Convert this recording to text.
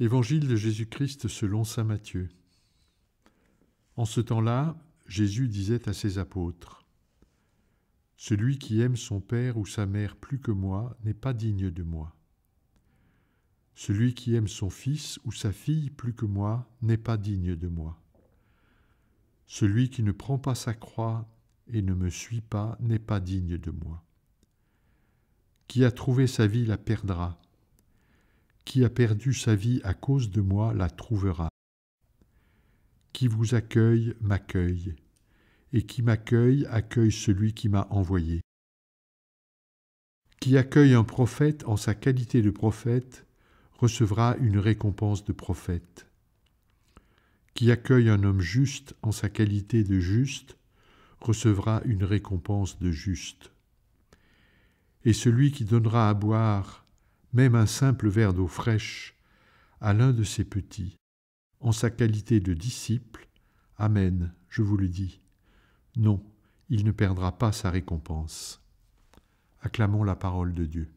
Évangile de Jésus-Christ selon Saint Matthieu. En ce temps-là, Jésus disait à ses apôtres, Celui qui aime son père ou sa mère plus que moi n'est pas digne de moi. Celui qui aime son fils ou sa fille plus que moi n'est pas digne de moi. Celui qui ne prend pas sa croix et ne me suit pas n'est pas digne de moi. Qui a trouvé sa vie la perdra qui a perdu sa vie à cause de moi la trouvera. Qui vous accueille m'accueille, et qui m'accueille accueille celui qui m'a envoyé. Qui accueille un prophète en sa qualité de prophète recevra une récompense de prophète. Qui accueille un homme juste en sa qualité de juste recevra une récompense de juste. Et celui qui donnera à boire même un simple verre d'eau fraîche, à l'un de ses petits, en sa qualité de disciple, Amen, je vous le dis. Non, il ne perdra pas sa récompense. Acclamons la parole de Dieu.